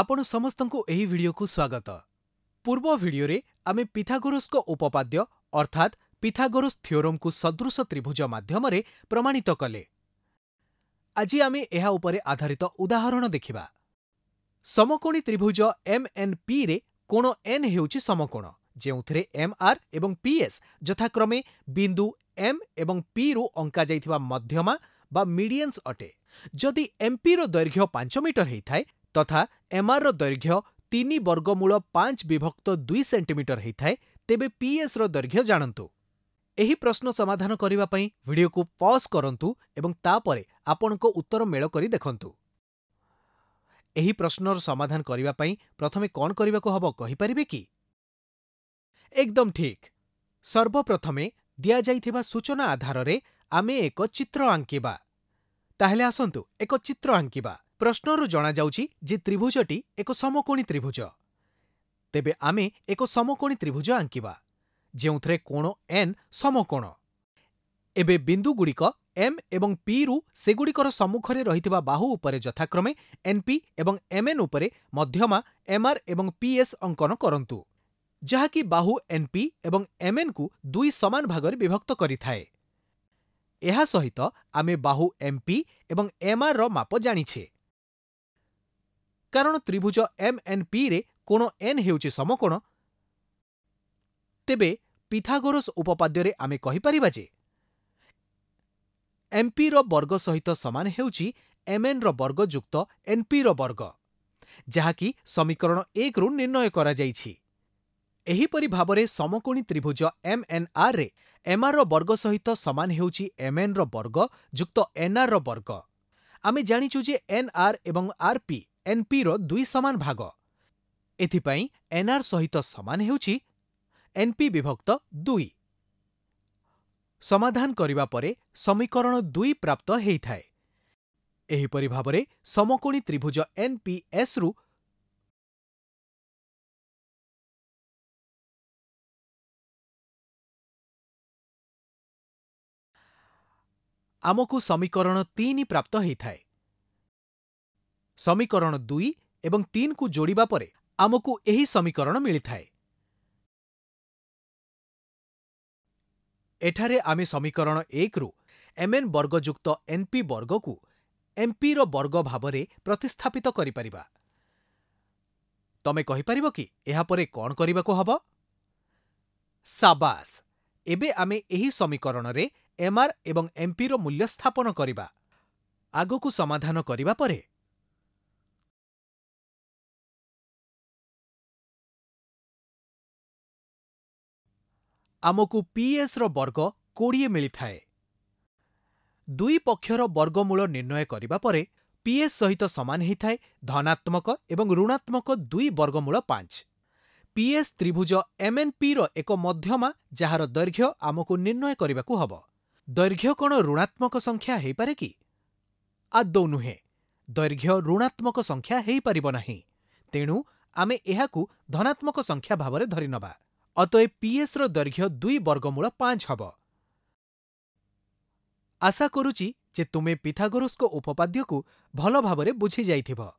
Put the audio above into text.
ଆପଣ ସମସ୍ତଙ୍କୁ ଏହି ଭିଡିଓକୁ ସ୍ୱାଗତ। ପୂର୍ବ ଭିଡିଓରେ ଆମେ ପିଥାଗୋରସ୍ଙ୍କ ଉପପାଦ୍ୟ ଅର୍ଥାତ୍ ପିଥାଗୋରସ୍ ଥିଓରମ୍କୁ ସଦୃଶ ତ୍ରିଭୁଜ ମାଧ୍ୟମରେ ପ୍ରମାଣିତ କଲେ। ଆଜି ଆମେ ଏହା ଉପରେ ଆଧାରିତ ଉଦାହରଣ ଦେଖିବା। ସମକୋଣୀ ତ୍ରିଭୁଜ ଏମ୍ ଏନ୍ ପିରେ କୋଣ ଏନ୍ ହେଉଛି ସମକୋଣ ଯେଉଁଥିରେ ଏମ୍ ଆର୍ ଏବଂ ପିଏସ୍ ଯଥାକ୍ରମେ ବିନ୍ଦୁ ଏମ୍ ଏବଂ ପିରୁ ଅଙ୍କାଯାଇଥିବା ମଧ୍ୟମା ବା ମିଡିଏନ୍ସ ଅଟେ ଯଦି ଏମ୍ପିର ଦୈର୍ଘ୍ୟ ପାଞ୍ଚ ମିଟର ହେଇଥାଏ ତଥା ଏମ୍ଆର୍ର ଦୈର୍ଘ୍ୟ ତିନି ବର୍ଗମୂଳ ପାଞ୍ଚ ବିଭକ୍ତ ଦୁଇ ସେଣ୍ଟିମିଟର ହୋଇଥାଏ ତେବେ ପିଏସ୍ର ଦୈର୍ଘ୍ୟ ଜାଣନ୍ତୁ ଏହି ପ୍ରଶ୍ନ ସମାଧାନ କରିବା ପାଇଁ ଭିଡ଼ିଓକୁ ପଜ୍ କରନ୍ତୁ ଏବଂ ତାପରେ ଆପଣଙ୍କ ଉତ୍ତର ମେଳ କରି ଦେଖନ୍ତୁ ଏହି ପ୍ରଶ୍ନର ସମାଧାନ କରିବା ପାଇଁ ପ୍ରଥମେ କ'ଣ କରିବାକୁ ହେବ କହିପାରିବେ କି ଏକଦମ୍ ଠିକ୍ ସର୍ବପ୍ରଥମେ ଦିଆଯାଇଥିବା ସୂଚନା ଆଧାରରେ ଆମେ ଏକ ଚିତ୍ର ଆଙ୍କିବା ତାହେଲେ ଆସନ୍ତୁ ଏକ ଚିତ୍ର ଆଙ୍କିବା ପ୍ରଶ୍ନରୁ ଜଣାଯାଉଛି ଯେ ତ୍ରିଭୁଜଟି ଏକ ସମକୋଣୀ ତ୍ରିଭୁଜ ତେବେ ଆମେ ଏକ ସମକୋଣୀ ତ୍ରିଭୁଜ ଆଙ୍କିବା ଯେଉଁଥିରେ କୋଣ ଏନ୍ ସମକୋଣ ଏବେ ବିନ୍ଦୁଗୁଡ଼ିକ ଏମ୍ ଏବଂ ପିରୁ ସେଗୁଡ଼ିକର ସମ୍ମୁଖରେ ରହିଥିବା ବାହୁ ଉପରେ ଯଥାକ୍ରମେ ଏନ୍ପି ଏବଂ ଏମ୍ଏନ୍ ଉପରେ ମଧ୍ୟମା ଏମ୍ଆର୍ ଏବଂ ପିଏସ୍ ଅଙ୍କନ କରନ୍ତୁ ଯାହାକି ବାହୁ ଏନ୍ପି ଏବଂ ଏମ୍ଏନ୍କୁ ଦୁଇ ସମାନ ଭାଗରେ ବିଭକ୍ତ କରିଥାଏ ଏହା ସହିତ ଆମେ ବାହୁ ଏମ୍ପି ଏବଂ ଏମ୍ଆର୍ର ମାପ ଜାଣିଛେ କାରଣ ତ୍ରିଭୁଜ ଏମ୍ ଏନ୍ ପିରେ କୋଣ ଏନ୍ ହେଉଛି ସମକୋଣ ତେବେ ପିଥାଗୋରସ୍ ଉପପାଦ୍ୟରେ ଆମେ କହିପାରିବା ଯେ ଏମ୍ପିର ବର୍ଗ ସହିତ ସମାନ ହେଉଛି ଏମ୍ଏନ୍ର ବର୍ଗ ଯୁକ୍ତ ଏନ୍ପିର ବର୍ଗ ଯାହାକି ସମୀକରଣ ଏକରୁ ନିର୍ଣ୍ଣୟ କରାଯାଇଛି ଏହିପରି ଭାବରେ ସମକୋଣୀ ତ୍ରିଭୁଜ ଏମ୍ଏନ୍ଆର୍ରେ ଏମ୍ଆର୍ର ବର୍ଗ ସହିତ ସମାନ ହେଉଛି ଏମ୍ଏନ୍ର ବର୍ଗ ଯୁକ୍ତ ଏନ୍ଆର୍ର ବର୍ଗ ଆମେ ଜାଣିଛୁ ଯେ ଏନ୍ଆର୍ ଏବଂ ଆର୍ପି ଏନ୍ପିର ଦୁଇ ସମାନ ଭାଗ ଏଥିପାଇଁ ଏନ୍ଆର୍ ସହିତ ସମାନ ହେଉଛି ଏନ୍ପି ବିଭକ୍ତ ଦୁଇ ସମାଧାନ କରିବା ପରେ ସମୀକରଣ ଦୁଇ ପ୍ରାପ୍ତ ହୋଇଥାଏ ଏହିପରି ଭାବରେ ସମକୋଣୀ ତ୍ରିଭୁଜ ଏନ୍ପିଏସ୍ରୁ ଆମକୁ ସମୀକରଣ ତିନି ପ୍ରାପ୍ତ ହୋଇଥାଏ ସମୀକରଣ ଦୁଇ ଏବଂ ତିନିକୁ ଯୋଡ଼ିବା ପରେ ଆମକୁ ଏହି ସମୀକରଣ ମିଳିଥାଏ ଏଠାରେ ଆମେ ସମୀକରଣ ଏକରୁ ଏମ୍ଏନ୍ ବର୍ଗଯୁକ୍ତ ଏନ୍ପି ବର୍ଗକୁ ଏମ୍ପିର ବର୍ଗ ଭାବରେ ପ୍ରତିସ୍ଥାପିତ କରିପାରିବା ତମେ କହିପାରିବ କି ଏହାପରେ କ'ଣ କରିବାକୁ ହେବ ସାବାସ୍ ଏବେ ଆମେ ଏହି ସମୀକରଣରେ ଏମ୍ଆର୍ ଏବଂ ଏମ୍ପିର ମୂଲ୍ୟ ସ୍ଥାପନ କରିବା ଆଗକୁ ସମାଧାନ କରିବା ପରେ ଆମକୁ ପିଏସ୍ର ବର୍ଗ କୋଡ଼ିଏ ମିଳିଥାଏ ଦୁଇ ପକ୍ଷର ବର୍ଗମୂଳ ନିର୍ଣ୍ଣୟ କରିବା ପରେ ପିଏସ୍ ସହିତ ସମାନ ହୋଇଥାଏ ଧନାତ୍ମକ ଏବଂ ଋଣାତ୍ମକ ଦୁଇ ବର୍ଗମୂଳ ପାଞ୍ଚ ପିଏସ୍ ତ୍ରିଭୁଜ ଏମ୍ଏନ୍ପିର ଏକ ମଧ୍ୟମା ଯାହାର ଦୈର୍ଘ୍ୟ ଆମକୁ ନିର୍ଣ୍ଣୟ କରିବାକୁ ହେବ ଦୈର୍ଘ୍ୟ କ'ଣ ଋଣାତ୍ମକ ସଂଖ୍ୟା ହୋଇପାରେ କି ଆଦୌ ନୁହେଁ ଦୈର୍ଘ୍ୟ ଋଣାତ୍ମକ ସଂଖ୍ୟା ହୋଇପାରିବ ନାହିଁ ତେଣୁ ଆମେ ଏହାକୁ ଧନାତ୍ମକ ସଂଖ୍ୟା ଭାବରେ ଧରିନେବା ଅତଏବ ପିଏସ୍ର ଦୈର୍ଘ୍ୟ ଦୁଇ ବର୍ଗମୂଳ ପାଞ୍ଚ ହେବ ଆଶା କରୁଛି ଯେ ତୁମେ ପିଥାଗୋରସ୍ଙ୍କ ଉପପାଦ୍ୟକୁ ଭଲ ଭାବରେ ବୁଝିଯାଇଥିବ